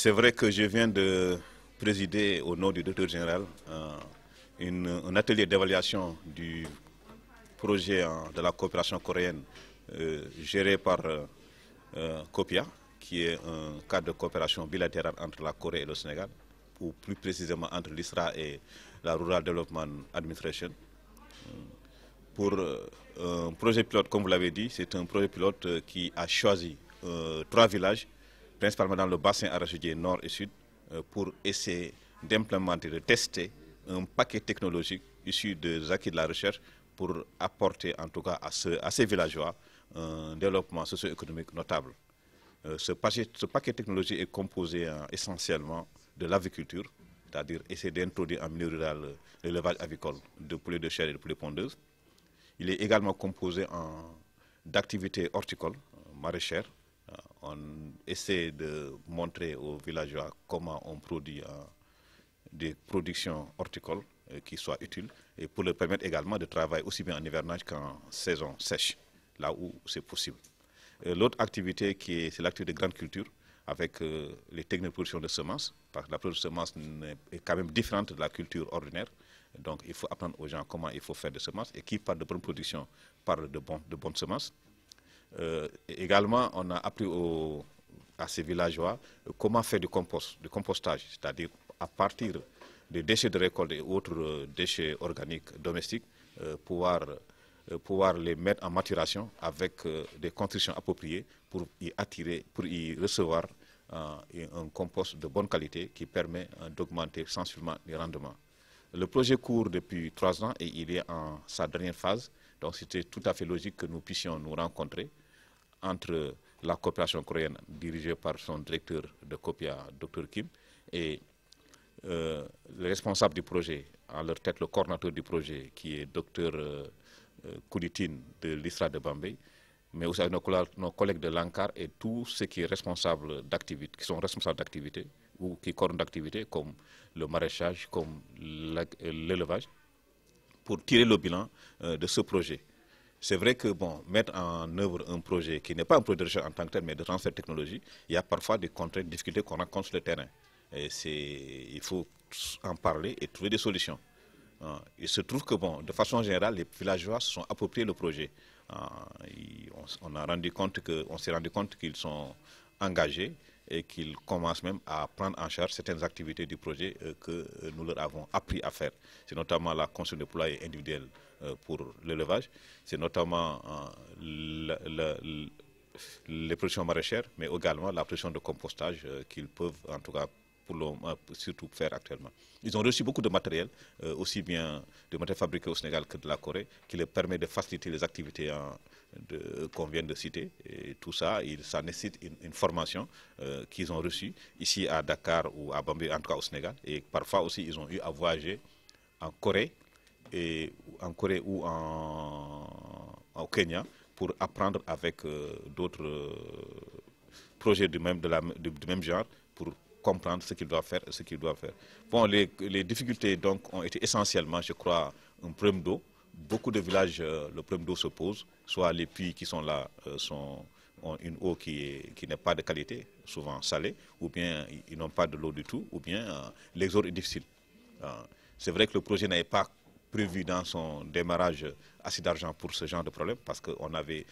C'est vrai que je viens de présider au nom du docteur général euh, un atelier d'évaluation du projet hein, de la coopération coréenne euh, géré par euh, COPIA, qui est un cadre de coopération bilatérale entre la Corée et le Sénégal, ou plus précisément entre l'ISRA et la Rural Development Administration. Pour un projet pilote, comme vous l'avez dit, c'est un projet pilote qui a choisi trois villages principalement dans le bassin arachidier nord et sud, euh, pour essayer d'implémenter, de tester un paquet technologique issu des acquis de la recherche pour apporter en tout cas à, ces villageois un développement socio-économique notable. Euh, ce, paquet, technologique est composé hein, essentiellement de l'aviculture, c'est-à-dire essayer d'introduire en milieu rural euh, l'élevage avicole de poulets de chair et de poulets pondeuses. Il est également composé d'activités horticoles, maraîchères, on essaie de montrer aux villageois comment on produit euh, des productions horticoles euh, qui soient utiles et pour leur permettre également de travailler aussi bien en hivernage qu'en saison sèche, là où c'est possible. Euh, l'autre activité, c'est l'activité de grande culture avec les techniques de production de semences, parce que la production de semences est quand même différente de la culture ordinaire. Donc il faut apprendre aux gens comment il faut faire des semences et qui parle de bonne production parle de, de bonnes semences. Euh, également, on a appris à ces villageois euh, comment faire du compost, du compostage, c'est-à-dire à partir des déchets de récolte et autres euh, déchets organiques domestiques, pouvoir, pouvoir les mettre en maturation avec des constructions appropriées pour y attirer, pour y recevoir un compost de bonne qualité qui permet d'augmenter sensiblement les rendements. Le projet court depuis trois ans et il est en sa dernière phase donc c'était tout à fait logique que nous puissions nous rencontrer entre la coopération coréenne dirigée par son directeur de COPIA, Dr Kim, et les euh, le responsable du projet, à leur tête le coordinateur du projet, qui est Dr euh, euh de l'ISRA de Bambay, mais aussi avec nos, collègues de l'Ankar et tous ceux qui, qui sont responsables d'activités ou qui coordonnent d'activités comme le maraîchage, comme l'élevage, pour tirer le bilan euh, de ce projet. C'est vrai que bon, mettre en œuvre un projet qui n'est pas un projet de recherche en tant que tel, mais de transfert de technologie, il y a parfois des contraintes, des difficultés qu'on rencontre sur le terrain. il faut en parler et trouver des solutions. Euh, il se trouve que, bon, de façon générale, les villageois se sont appropriés le projet. Euh, on, a rendu compte on s'est rendu compte qu'ils sont engagés et qu'ils commencent même à prendre en charge certaines activités du projet que nous leur avons appris à faire. C'est notamment la construction de poulailles individuel. Euh, pour l'élevage. C'est notamment euh, les productions maraîchères, mais également la production de compostage euh, qu'ils peuvent en tout cas pour le, surtout faire actuellement. Ils ont reçu beaucoup de matériel, aussi bien de matériel fabriqué au Sénégal que de la Corée, qui leur permet de faciliter les activités hein, qu'on vient de citer. Et tout ça, il, ça nécessite une, formation qu'ils ont reçue ici à Dakar ou à bombay en tout cas au Sénégal. Et parfois aussi, ils ont eu à voyager en Corée en Corée ou en, au Kenya pour apprendre avec euh, d'autres euh, projets du même, de la, du même genre pour comprendre ce qu'ils doivent faire et ce qu'ils doivent faire. Bon, les, les, difficultés donc ont été essentiellement, je crois, un problème d'eau. Beaucoup de villages, euh, le problème d'eau se pose, soit les puits qui sont là sont, ont une eau qui, n'est qui pas de qualité, souvent salée, ou bien ils n'ont pas de l'eau du tout, ou bien l'exode est difficile. C'est vrai que le projet n'avait pas prévu dans son démarrage assez d'argent pour ce genre de problème parce qu'on avait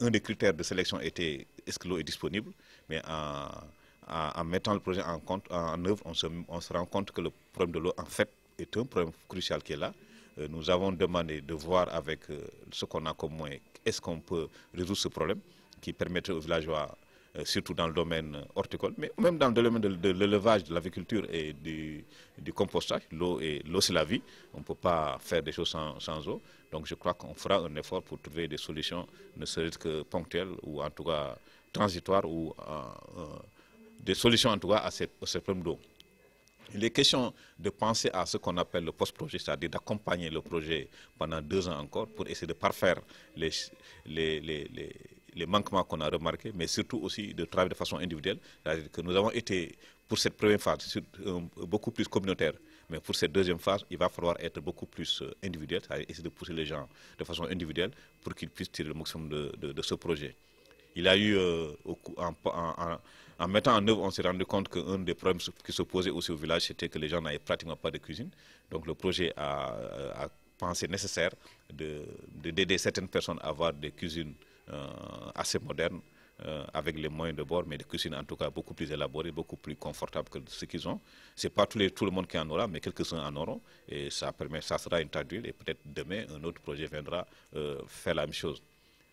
un, des critères de sélection était est-ce que l'eau est disponible, mais en, mettant le projet en compte, en œuvre, on se, on se rend compte que le problème de l'eau en fait est un problème crucial qui est là. Euh, nous avons demandé de voir avec euh, ce qu'on a comme moyen, est-ce qu'on peut résoudre ce problème qui permettrait aux villageois euh, surtout dans le domaine euh, horticole, mais même dans le domaine de, l'élevage, de l'agriculture et du, compostage. L'eau, c'est la vie. On ne peut pas faire des choses sans, eau. Donc je crois qu'on fera un effort pour trouver des solutions, ne serait-ce que ponctuelles ou en tout cas transitoires ou euh, des solutions en tout cas à cette, problème d'eau. Il est question de penser à ce qu'on appelle le post-projet, c'est-à-dire d'accompagner le projet pendant deux ans encore pour essayer de parfaire les, les, les les manquements qu'on a remarqués, mais surtout aussi de travailler de façon individuelle. C'est-à-dire que nous avons été, pour cette première phase, euh, beaucoup plus communautaire. Mais pour cette deuxième phase, il va falloir être beaucoup plus euh, individuel, essayer de pousser les gens de façon individuelle pour qu'ils puissent tirer le maximum de, ce projet. Il a eu, euh, en, mettant en œuvre, on s'est rendu compte qu'un des problèmes qui se posait aussi au village, c'était que les gens n'avaient pratiquement pas de cuisine. Donc le projet a, pensé nécessaire d'aider certaines personnes à avoir des cuisines euh, assez moderne, euh, avec les moyens de bord, mais des cuisines en tout cas beaucoup plus élaborées, beaucoup plus confortables que ce qu'ils ont. Ce n'est pas tout, les, tout, le monde qui en aura, mais quelques-uns en auront. Et ça, permet, ça sera une et peut-être demain, un autre projet viendra euh, faire la même chose.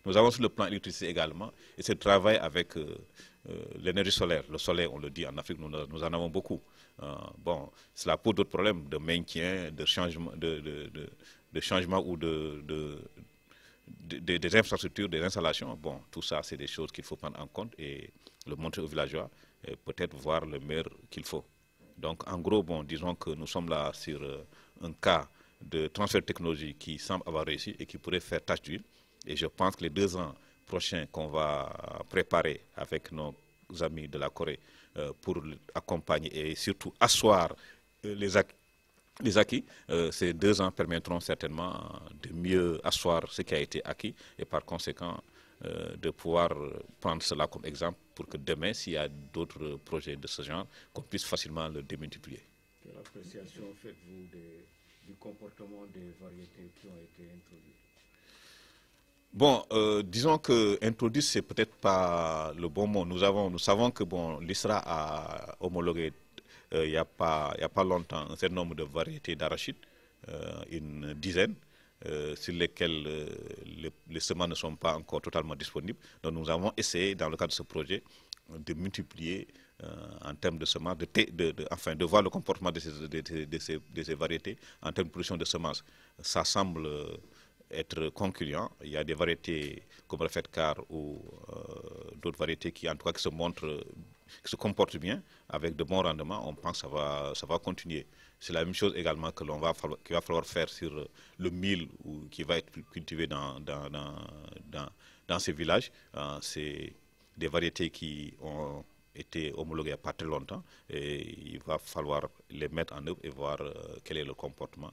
Nous avons sur le plan électricité également, et c'est travail avec l'énergie solaire. Le soleil, on le dit, en Afrique, nous, en avons beaucoup. bon, cela pose d'autres problèmes de maintien, de changement, de, de changement ou de, des, infrastructures, des installations. Bon, tout ça, c'est des choses qu'il faut prendre en compte et le montrer aux villageois, et peut-être voir le meilleur qu'il faut. Donc, en gros, bon, disons que nous sommes là sur euh, un cas de transfert de technologie qui semble avoir réussi et qui pourrait faire tâche d'huile. Et je pense que les deux ans prochains qu'on va préparer avec nos amis de la Corée euh, pour accompagner et surtout asseoir euh, les acteurs les acquis, euh, ces deux ans permettront certainement euh, de mieux asseoir ce qui a été acquis et par conséquent euh, de pouvoir prendre cela comme exemple pour que demain, s'il y a d'autres projets de ce genre, qu'on puisse facilement le démultiplier. Quelle appréciation faites-vous du comportement des variétés qui ont été introduites Bon, disons que introduire, c'est peut-être pas le bon mot. Nous, avons, nous savons que bon, l'ISRA a homologué euh, il n'y a, pas, longtemps un certain nombre de variétés d'arachides, euh, une dizaine, euh, sur lesquelles les, semences ne sont pas encore totalement disponibles. Donc nous avons essayé, dans le cadre de ce projet, de multiplier en termes de semences, de, de, enfin de voir le comportement de ces, variétés en termes de production de semences. Ça semble être concurrent. Il y a des variétés comme le fait car ou d'autres variétés qui, en tout cas, qui se montrent qui se comporte bien, avec de bons rendements, on pense que ça va, ça va continuer. C'est la même chose également que l'on va qu'il va falloir faire sur euh, le mil qui va être cultivé dans, dans, ces villages. Euh, c'est des variétés qui ont été homologuées il n'y a pas très longtemps et il va falloir les mettre en œuvre et voir euh, quel est le comportement.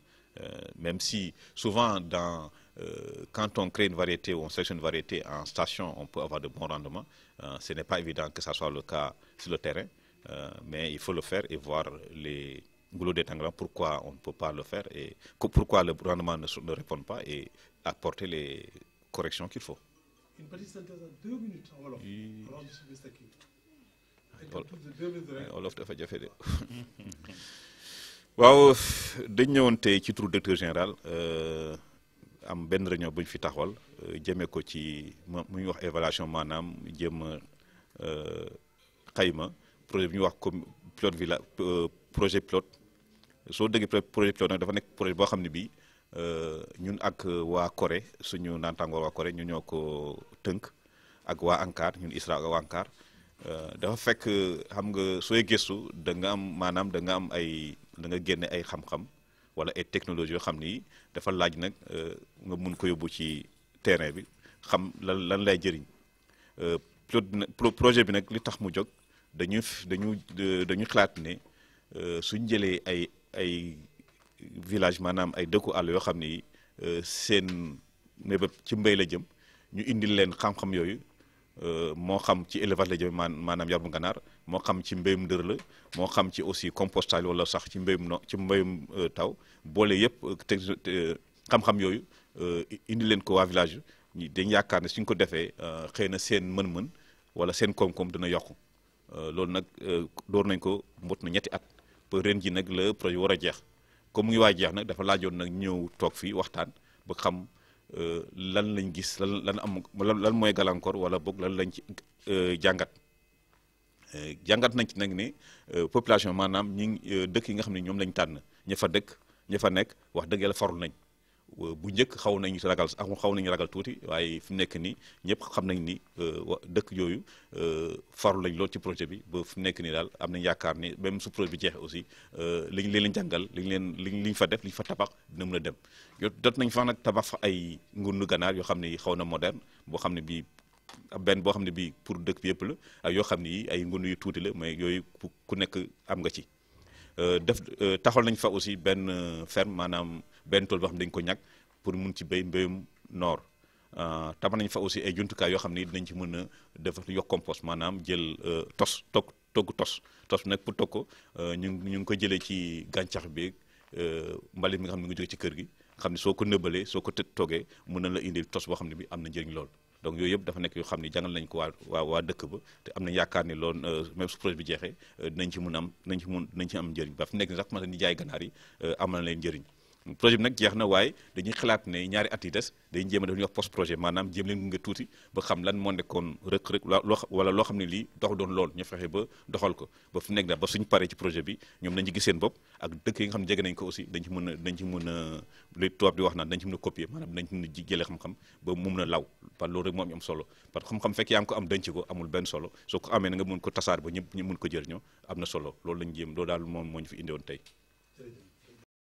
même si souvent dans euh, quand on crée une variété ou on sélectionne une variété en station, on peut avoir de bons rendements. Euh, ce n'est pas évident que ça soit le cas sur le terrain, euh, mais il faut le faire et voir les goulots d'étanglement, pourquoi on ne peut pas le faire et pourquoi le rendement ne, répond pas et apporter les corrections qu'il faut. Une petite synthèse deux minutes directeur général am benn réunion bu ñu fi taxawal euh, jëmee ko ci mu ñuy wax évaluation maanaam jëm euh, xayma projet bu ñuy wax comme pilote villa euh, projet pilote soo déggee projet pilote dafa nekk projet boo xam ne bii ñun ak waa Corée suñu naataango waa Corée ñu ñoo ko tënk ak waa ANCAR ñun ISRA ak waa ANCAR dafa fekk xam nga sooy gëstu danga am maanaam da nga am ay da nga génne ay xam-xam. wala ay technologie yoo xam ni dafa laaj nag euh, nga mun ko yóbbu ci terrain bi xam lan lan lay jëriñ euh, projet bi nag li tax mu jóg dañu dañu dañu xalaat ne euh, suñ jëlee ay ay village maanaam ay dëkku àll yoo xam ni seen mébét ci mbay la jëm ñu indil leen xam-xam yooyu moo xam ci élevage la jëm maanaam yar bu ganaar moo xam ci mbéyum ndër la moo xam ci aussi compostage wala sax ci mbéyum no ci mbéyum euh, taw boole yëpp euh, euh, xam-xam yooyu indi leen ko waa village yi dañ yaakaar ne suñ ko defee xëy na seen mën-mën wala seen koom-koom dina yokku loolu nag door nañ ko mbot na ñetti at ba ren ji nag la projet war a jeex comme mu ngi waay jeex nag dafa laajoon nag ñëw toog fii waxtaan ba xam lan lañ gis lan lan am lan mooy gàllankoor wala boog lan lañ ci jàngat Euh, jàngat nañ ci nag ni euh, population maanaam ñi euh, dëkk yi nga xam ne ñoom lañ tànn ña fa dëkk ña fa nekk wax dëgg yàlla farlu nañ bu njëkk xaw nañu ragal am xaw nañu ragal tuuti waaye fu mu nekk nii ñëpp xam nañ ni dëkk yooyu farlu lañ lool ci projet bi ba fi mu nekk nii daal am nañ yaakaar ni même su projet bi jeexee aussi liñ leen leen jàngal liñ leen liñ liñ fa def liñ fa tabax dina mën a dem jot nañ fa nag tabax fa ay ngund ganaar yoo xam ne xaw na moderne boo xam ne bii benn boo xam ne bii pour dëkk bi yëpp la ak yoo xam ne yi ay ngunu yu tuuti la mais yooyu ku nekk am nga ci euh, def euh, taxal nañ fa aussi benn euh, ferme maanaam benn tool boo xam ne dañ ko ñàkk pour mun ci béy mbéyum noor tabax nañ fa ay jumtukaay yoo xam ne dinañ ci mën a def yokk compost maanaam jël tos togg togg tos tos nag pour togg ko ñu ñu ngi ko jëlee ci gàncax bi mbalit mi nga xam ne mu ngi jóge ci kër gi xam ne soo ko nëbalee soo ko tëj toggee mën na la indil tos boo xam ne bi am na njëriñ lool donc yooyu yëpp dafa nekk yoo xam ni jàngal nañ ko waa waa waa dëkk ba te am nañ yaakaar ni loolu euh, même su bi jeexee euh, dinañ ci mun am nañ ci mun nañ ci am njëriñ ba fu nekk ni sax mën ni jaay ganaar yi euh, amal na leen njëriñ projet bi nag jeex na waaye dañuy xalaat ne ñaari at yi des dañuy jéem a def ñuy wax post projet maanaam jéem leen nga tuuti ba xam lan moo nekkoon rëkk-rëkk loo wala loo xam ne lii dox doon lool ñu fexe ba doxal ko ba fi nekk suñu paree ci projet bi ñoom nañ ci gis seen bopp ak nga xam ne jege nañ ko dañ ci mën a dañ ci mën a a copier maanaam dañ ci xam-xam ba mu mën a law par loolu rek moo am solo parce xam-xam fekk yaa ngi ko am denc ko amul benn solo soo ko amee na nga mën ko tasaar ba ñëpp ñu mën ko jëriñoo am na solo loolu lañ jéem loolu daal moom moo ñu fi indiwoon tey